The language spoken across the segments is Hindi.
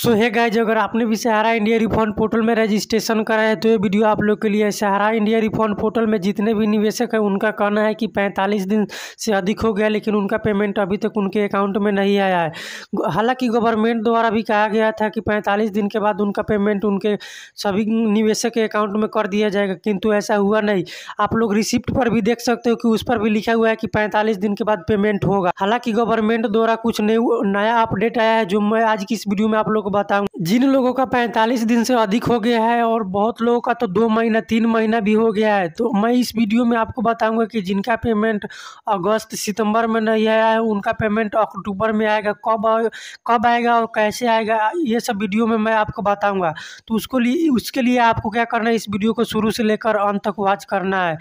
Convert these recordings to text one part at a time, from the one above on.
सो है गाइज अगर आपने भी सहारा इंडिया रिफंड पोर्टल में रजिस्ट्रेशन करा है तो ये वीडियो आप लोग के लिए है सहारा इंडिया रिफंड पोर्टल में जितने भी निवेशक हैं उनका कहना है कि 45 दिन से अधिक हो गया लेकिन उनका पेमेंट अभी तक उनके अकाउंट में नहीं आया है हालांकि गवर्नमेंट द्वारा भी कहा गया था कि पैंतालीस दिन के बाद उनका पेमेंट उनके सभी निवेशक के अकाउंट में कर दिया जाएगा किंतु ऐसा हुआ नहीं आप लोग रिसिप्ट पर भी देख सकते हो कि उस पर भी लिखा हुआ है कि पैंतालीस दिन के बाद पेमेंट होगा हालांकि गवर्नमेंट द्वारा कुछ नया अपडेट आया है जो मैं आज की इस वीडियो में आप लोग को बताऊं जिन लोगों का पैंतालीस दिन से अधिक हो गया है और बहुत लोगों का तो दो महीना तीन महीना भी हो गया है तो मैं इस वीडियो में आपको बताऊंगा कि जिनका पेमेंट अगस्त सितंबर में नहीं आया है उनका पेमेंट अक्टूबर में आएगा कब कब आएगा और कैसे आएगा ये सब वीडियो में मैं आपको बताऊँगा तो उसको लिए उसके लिए आपको क्या करना है इस वीडियो को शुरू से लेकर अंत तक वॉच करना है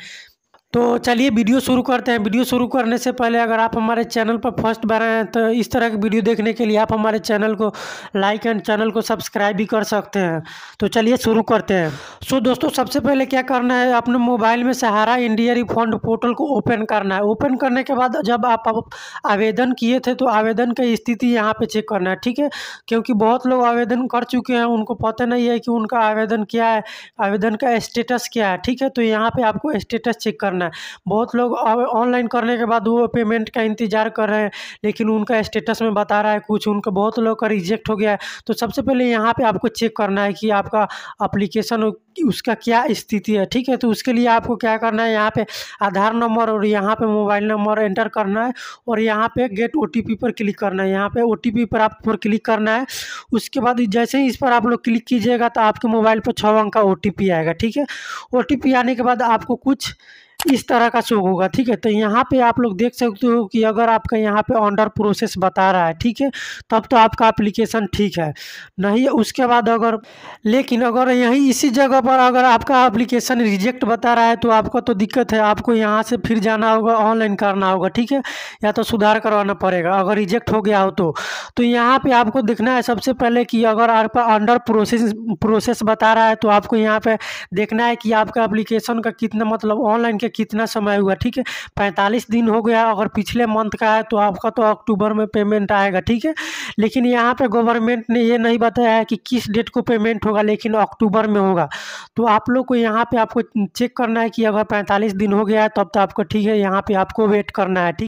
तो चलिए वीडियो शुरू करते हैं वीडियो शुरू करने से पहले अगर आप हमारे चैनल पर फर्स्ट बार आए हैं तो इस तरह की वीडियो देखने के लिए आप हमारे चैनल को लाइक एंड चैनल को सब्सक्राइब भी कर सकते हैं तो चलिए शुरू करते हैं सो so, दोस्तों सबसे पहले क्या करना है अपने मोबाइल में सहारा इंडिया रिफंड पोर्टल को ओपन करना है ओपन करने के बाद जब आप, आप आवेदन किए थे तो आवेदन की स्थिति यहाँ पर चेक करना है ठीक है क्योंकि बहुत लोग आवेदन कर चुके हैं उनको पता नहीं है कि उनका आवेदन क्या है आवेदन का स्टेटस क्या है ठीक है तो यहाँ पर आपको स्टेटस चेक करना करना है बहुत लोग ऑनलाइन करने के बाद वो पेमेंट का इंतज़ार कर रहे हैं लेकिन उनका स्टेटस में बता रहा है कुछ उनका बहुत लोग का रिजेक्ट हो गया है तो सबसे पहले यहाँ पर आपको चेक करना है कि आपका अप्लीकेशन उसका क्या स्थिति है ठीक है तो उसके लिए आपको क्या करना है यहाँ पे आधार नंबर और यहाँ पे मोबाइल नंबर एंटर करना है और यहाँ पे गेट ओ पर क्लिक करना है यहाँ पे ओ पर आप पर क्लिक करना है उसके बाद जैसे ही इस पर आप लोग क्लिक कीजिएगा तो आपके मोबाइल पर छः अंक का ओ आएगा ठीक है ओ आने के बाद आपको कुछ इस तरह का शो होगा ठीक है तो यहाँ पे आप लोग देख सकते हो कि अगर आपका यहाँ पे ऑर्डर प्रोसेस बता रहा है ठीक है तब तो आपका एप्लीकेशन ठीक है नहीं उसके बाद अगर लेकिन अगर यहीं इसी जगह पर अगर आपका एप्लीकेशन रिजेक्ट बता रहा है तो आपका तो दिक्कत है आपको यहाँ से फिर जाना होगा ऑनलाइन करना होगा ठीक है या तो सुधार करवाना पड़ेगा अगर रिजेक्ट हो गया हो तो, तो यहाँ पर आपको देखना है सबसे पहले कि अगर आपका अंडर प्रोसेस प्रोसेस बता रहा है तो आपको यहाँ पर देखना है कि आपका एप्लीकेशन का कितना मतलब ऑनलाइन के कितना समय हुआ ठीक है पैंतालीस दिन हो गया अगर पिछले मंथ का है तो आपका तो अक्टूबर में पेमेंट आएगा ठीक है लेकिन यहाँ पर गवर्नमेंट ने ये नहीं बताया है कि किस डेट को पेमेंट होगा लेकिन अक्टूबर में होगा तो आप लोग को यहाँ पर आपको चेक करना है कि अगर पैंतालीस दिन हो गया है तब तो आपको ठीक है यहाँ पर आपको वेट करना है ठीक